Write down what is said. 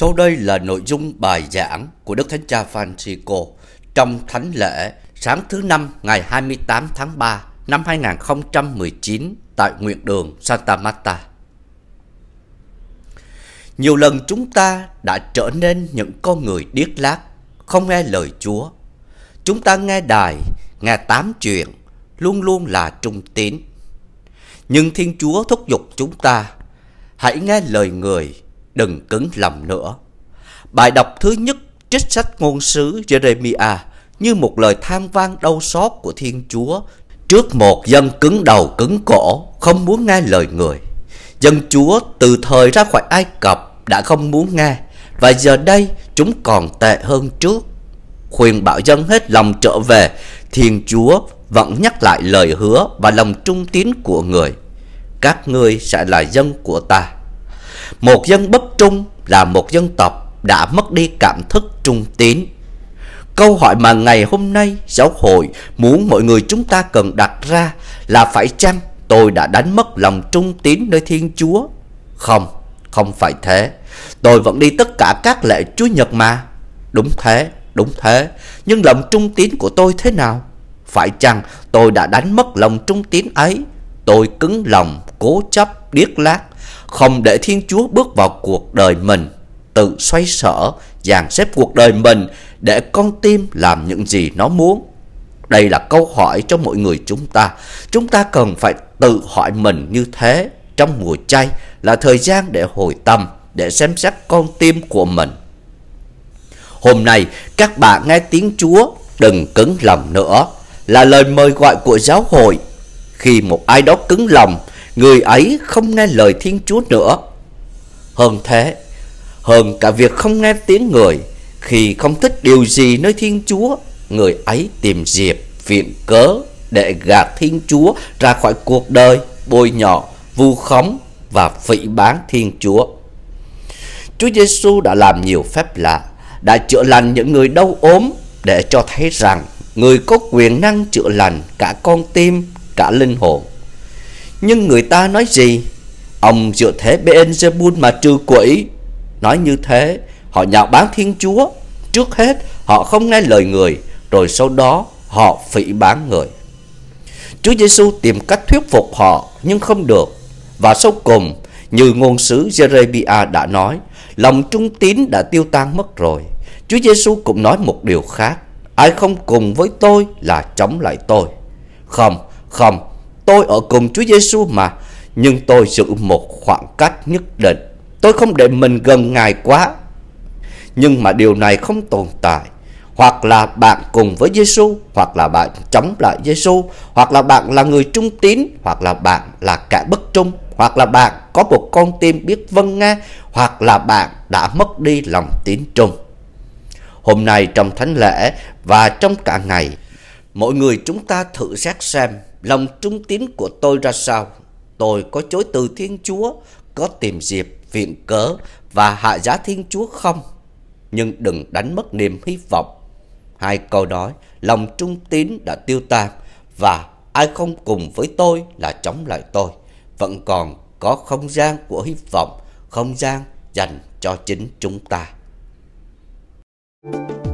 Sau đây là nội dung bài giảng của Đức Thánh Cha Francisco trong thánh lễ sáng thứ năm ngày 28 tháng 3 năm 2019 tại nguyện đường Santa Marta. Nhiều lần chúng ta đã trở nên những con người điếc lát, không nghe lời Chúa. Chúng ta nghe đài, nghe tám chuyện, luôn luôn là trung tín. Nhưng Thiên Chúa thúc giục chúng ta, hãy nghe lời người đừng cứng lòng nữa. Bài đọc thứ nhất trích sách ngôn sứ Jeremiah như một lời than vang đau xót của Thiên Chúa trước một dân cứng đầu cứng cổ không muốn nghe lời người. Dân Chúa từ thời ra khỏi Ai Cập đã không muốn nghe và giờ đây chúng còn tệ hơn trước. Khuyên bảo dân hết lòng trở về, Thiên Chúa vẫn nhắc lại lời hứa và lòng trung tín của người. Các ngươi sẽ là dân của ta một dân bất trung là một dân tộc đã mất đi cảm thức trung tín. Câu hỏi mà ngày hôm nay giáo hội muốn mọi người chúng ta cần đặt ra là phải chăng tôi đã đánh mất lòng trung tín nơi Thiên Chúa? Không, không phải thế. Tôi vẫn đi tất cả các lễ Chúa Nhật mà. Đúng thế, đúng thế. Nhưng lòng trung tín của tôi thế nào? Phải chăng tôi đã đánh mất lòng trung tín ấy? Tôi cứng lòng, cố chấp, điếc lát không để Thiên Chúa bước vào cuộc đời mình, tự xoay sở, dàn xếp cuộc đời mình để con tim làm những gì nó muốn. Đây là câu hỏi cho mỗi người chúng ta. Chúng ta cần phải tự hỏi mình như thế trong mùa chay là thời gian để hồi tâm, để xem xét con tim của mình. Hôm nay các bạn nghe tiếng Chúa đừng cứng lòng nữa là lời mời gọi của giáo hội. Khi một ai đó cứng lòng người ấy không nghe lời Thiên Chúa nữa. Hơn thế, hơn cả việc không nghe tiếng người, khi không thích điều gì nơi Thiên Chúa, người ấy tìm dịp viện cớ để gạt Thiên Chúa ra khỏi cuộc đời bôi nhọ, vu khống và phỉ bán Thiên Chúa. Chúa Giêsu đã làm nhiều phép lạ, đã chữa lành những người đau ốm để cho thấy rằng người có quyền năng chữa lành cả con tim, cả linh hồn. Nhưng người ta nói gì Ông dựa thế Beelzebul mà trừ quỷ Nói như thế Họ nhạo báng Thiên Chúa Trước hết họ không nghe lời người Rồi sau đó họ phỉ bán người Chúa Giêsu tìm cách thuyết phục họ Nhưng không được Và sau cùng như ngôn sứ Jeremiah đã nói Lòng trung tín đã tiêu tan mất rồi Chúa Giêsu cũng nói một điều khác Ai không cùng với tôi là chống lại tôi Không, không, Tôi ở cùng Chúa Giêsu mà, nhưng tôi giữ một khoảng cách nhất định. Tôi không để mình gần Ngài quá. Nhưng mà điều này không tồn tại. Hoặc là bạn cùng với Giêsu, hoặc là bạn chống lại Giêsu, hoặc là bạn là người trung tín, hoặc là bạn là kẻ bất trung, hoặc là bạn có một con tim biết vâng nghe, hoặc là bạn đã mất đi lòng tín trung. Hôm nay trong thánh lễ và trong cả ngày, Mọi người chúng ta thử xét xem lòng trung tín của tôi ra sao. Tôi có chối từ Thiên Chúa, có tìm dịp viện cớ và hạ giá Thiên Chúa không? Nhưng đừng đánh mất niềm hy vọng. Hai câu nói, lòng trung tín đã tiêu tan và ai không cùng với tôi là chống lại tôi. Vẫn còn có không gian của hy vọng, không gian dành cho chính chúng ta. Thank you.